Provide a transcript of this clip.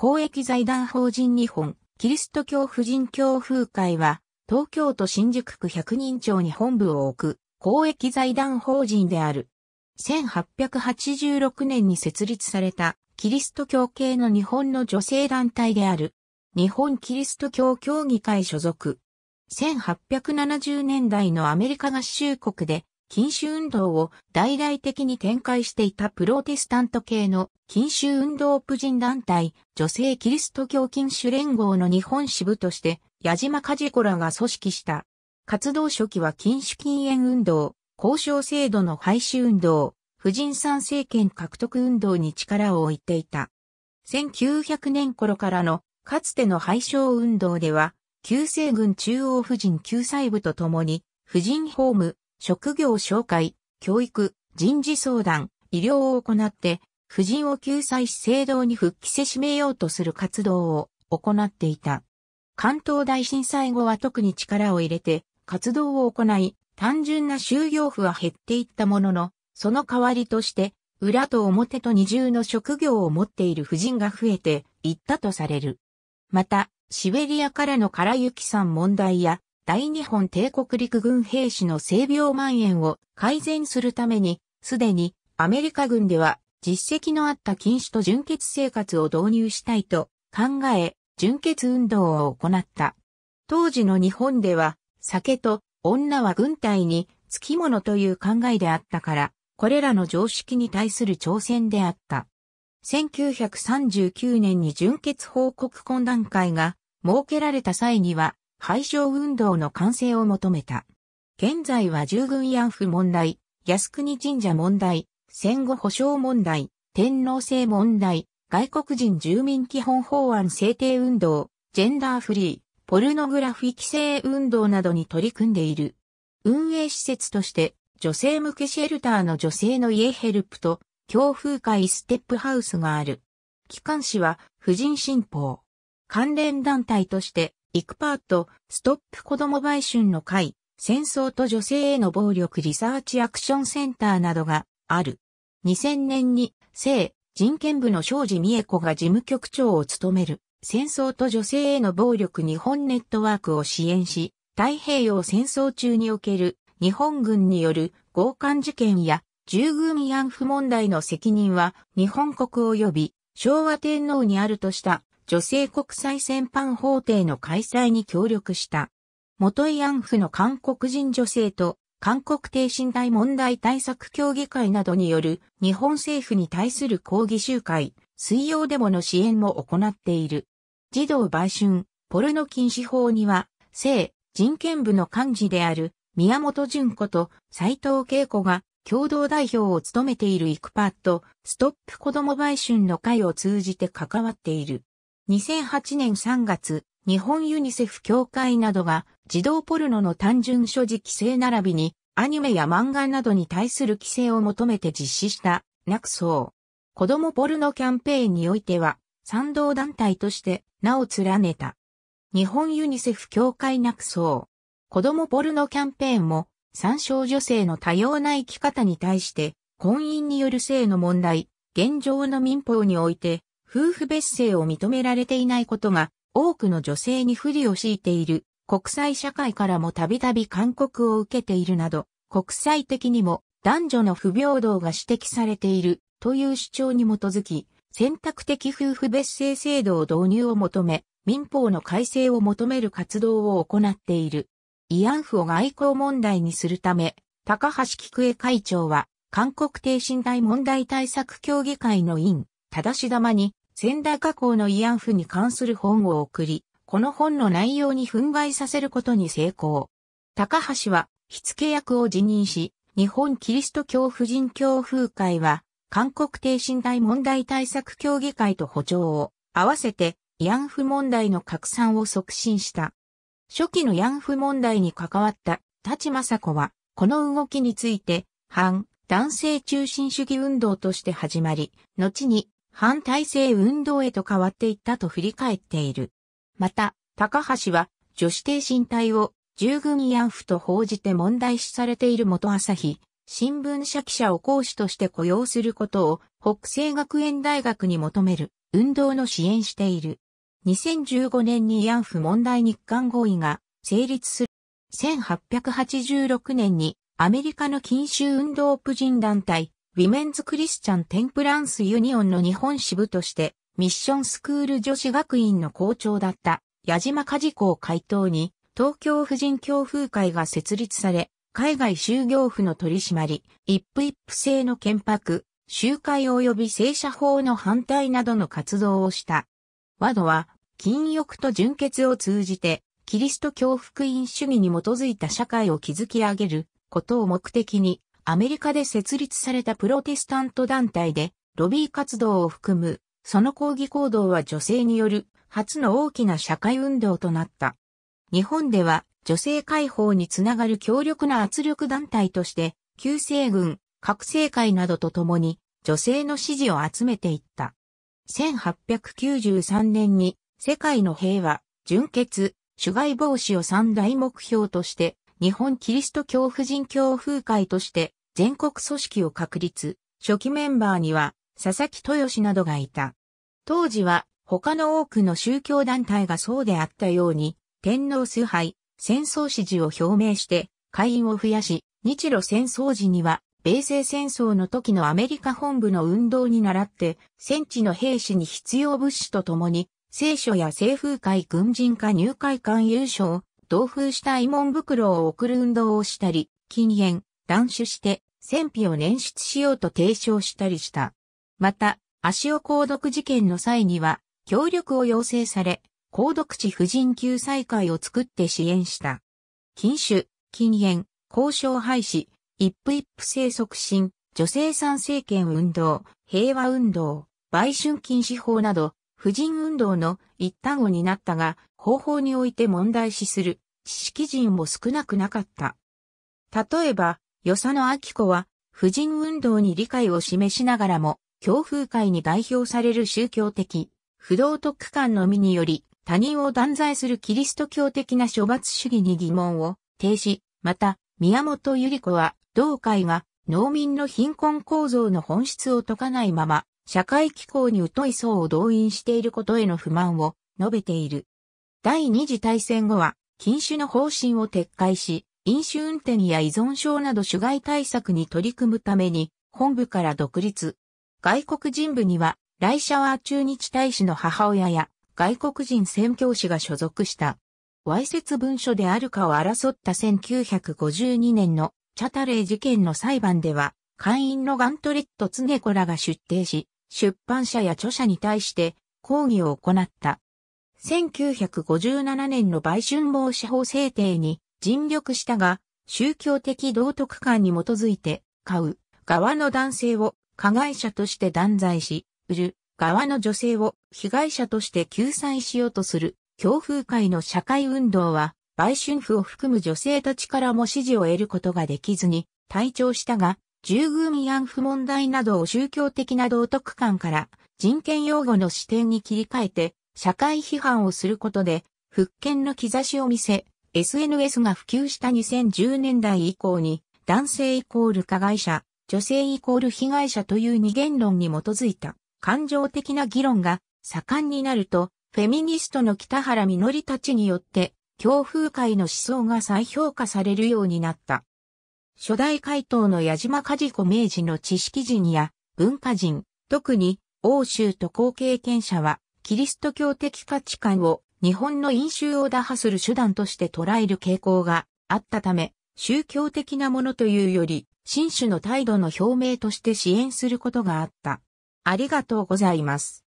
公益財団法人日本、キリスト教婦人教風会は、東京都新宿区百人町に本部を置く、公益財団法人である。1886年に設立された、キリスト教系の日本の女性団体である。日本キリスト教協議会所属。1870年代のアメリカ合衆国で禁酒運動を大々的に展開していたプロテスタント系の禁酒運動婦人団体女性キリスト教禁酒連合の日本支部として矢島カジコらが組織した。活動初期は禁酒禁煙運動、交渉制度の廃止運動、婦人参政権獲得運動に力を置いていた。1900年頃からのかつての廃止運動では、旧西軍中央婦人救済部と共に、婦人ホーム、職業紹介、教育、人事相談、医療を行って、婦人を救済し制度に復帰せしめようとする活動を行っていた。関東大震災後は特に力を入れて活動を行い、単純な就業婦は減っていったものの、その代わりとして、裏と表と二重の職業を持っている婦人が増えていったとされる。また、シベリアからの唐雪ん問題や大日本帝国陸軍兵士の性病蔓延を改善するために、すでにアメリカ軍では実績のあった禁止と純血生活を導入したいと考え、純血運動を行った。当時の日本では、酒と女は軍隊に付き物という考えであったから、これらの常識に対する挑戦であった。1939年に純血報告懇談会が設けられた際には、廃消運動の完成を求めた。現在は従軍慰安婦問題、靖国神社問題、戦後保障問題、天皇制問題、外国人住民基本法案制定運動、ジェンダーフリー、ポルノグラフィ規制運動などに取り組んでいる。運営施設として、女性向けシェルターの女性の家ヘルプと、強風会ステップハウスがある。機関誌は、婦人新報。関連団体として、イクパート、ストップ子供売春の会、戦争と女性への暴力リサーチアクションセンターなどがある。2000年に、性、人権部の庄司美恵子が事務局長を務める、戦争と女性への暴力日本ネットワークを支援し、太平洋戦争中における日本軍による強姦事件や従軍慰安婦問題の責任は日本国及び昭和天皇にあるとした女性国際戦犯法廷の開催に協力した。元慰安婦の韓国人女性と韓国低身体問題対策協議会などによる日本政府に対する抗議集会、水曜デモの支援も行っている。児童売春、ポルノ禁止法には、性、人権部の幹事である宮本淳子と斎藤恵子が共同代表を務めているイクパッド、ストップ子供売春の会を通じて関わっている。2008年3月、日本ユニセフ協会などが児童ポルノの単純所持規制並びにアニメや漫画などに対する規制を求めて実施したなくそう。子供ポルノキャンペーンにおいては賛同団体として名を連ねた。日本ユニセフ協会なくそう。子供ポルノキャンペーンも参照女性の多様な生き方に対して婚姻による性の問題、現状の民法において夫婦別姓を認められていないことが、多くの女性に不利を強いている、国際社会からもたびたび勧告を受けているなど、国際的にも男女の不平等が指摘されているという主張に基づき、選択的夫婦別姓制度を導入を求め、民法の改正を求める活動を行っている。慰安婦を外交問題にするため、高橋菊江会長は、韓国低身体問題対策協議会の委員、ただし玉に、仙台加工の慰安婦に関する本を送り、この本の内容に憤慨させることに成功。高橋は、火付け役を辞任し、日本キリスト教婦人教風会は、韓国帝身体問題対策協議会と補聴を合わせて慰安婦問題の拡散を促進した。初期の慰安婦問題に関わった立正子は、この動きについて、反男性中心主義運動として始まり、後に反体制運動へと変わっていったと振り返っている。また、高橋は女子挺身隊を従軍慰安婦と報じて問題視されている元朝日、新聞社記者を講師として雇用することを北西学園大学に求める運動の支援している。2015年に慰安婦問題日韓合意が成立する。1886年にアメリカの禁酒運動婦人団体ウィメンズクリスチャンテンプランスユニオンの日本支部として、ミッションスクール女子学院の校長だった矢島梶子を会頭に、東京婦人教風会が設立され、海外就業婦の取り締まり、一夫一夫制の憲白、集会及び正社法の反対などの活動をした。ワドは、禁欲と純潔を通じて、キリスト教福音主義に基づいた社会を築き上げることを目的に、アメリカで設立されたプロテスタント団体で、ロビー活動を含む、その抗議行動は女性による初の大きな社会運動となった。日本では女性解放につながる強力な圧力団体として、旧制軍、覚醒会などと共に女性の支持を集めていった。1893年に世界の平和、純潔、主害防止を三大目標として、日本キリスト教婦人教風会として全国組織を確立、初期メンバーには佐々木豊氏などがいた。当時は他の多くの宗教団体がそうであったように、天皇崇拝、戦争支持を表明して会員を増やし、日露戦争時には米西戦争の時のアメリカ本部の運動に倣って、戦地の兵士に必要物資とともに、聖書や政風会軍人化入会館優勝、同封した慰問袋を送る運動をしたり、禁煙、断酒して戦費を捻出しようと提唱したりした。また、足尾鉱毒事件の際には、協力を要請され、鉱毒地婦人救済会を作って支援した。禁酒、禁煙、交渉廃止、一夫一夫制促進、女性参政権運動、平和運動、売春禁止法など、婦人運動の一端を担ったが、方法において問題視する知識人も少なくなかった。例えば、与謝野明子は、婦人運動に理解を示しながらも、強風会に代表される宗教的、不道徳観のみにより、他人を断罪するキリスト教的な処罰主義に疑問を呈し、また、宮本ゆり子は、同会が農民の貧困構造の本質を解かないまま、社会機構に疎い層を動員していることへの不満を述べている。第二次大戦後は、禁酒の方針を撤回し、飲酒運転や依存症など主外対策に取り組むために、本部から独立。外国人部には、来社は中日大使の母親や、外国人宣教師が所属した。わいせつ文書であるかを争った1952年のチャタレー事件の裁判では、会員のガントレット・ツネコらが出廷し、出版社や著者に対して抗議を行った。1957年の売春防止法制定に尽力したが、宗教的道徳観に基づいて、買う側の男性を加害者として断罪し、売る側の女性を被害者として救済しようとする、強風会の社会運動は、売春婦を含む女性たちからも支持を得ることができずに、退庁したが、従軍慰安婦問題などを宗教的な道徳観から人権擁護の視点に切り替えて社会批判をすることで復権の兆しを見せ SNS が普及した2010年代以降に、男性イコール加害者、女性イコール被害者という二元論に基づいた感情的な議論が盛んになると、フェミニストの北原みのりたちによって、強風会の思想が再評価されるようになった。初代回答の矢島和子明治の知識人や文化人、特に欧州渡航経験者は、キリスト教的価値観を日本の飲酒を打破する手段として捉える傾向があったため、宗教的なものというより、新種の態度の表明として支援することがあった。ありがとうございます。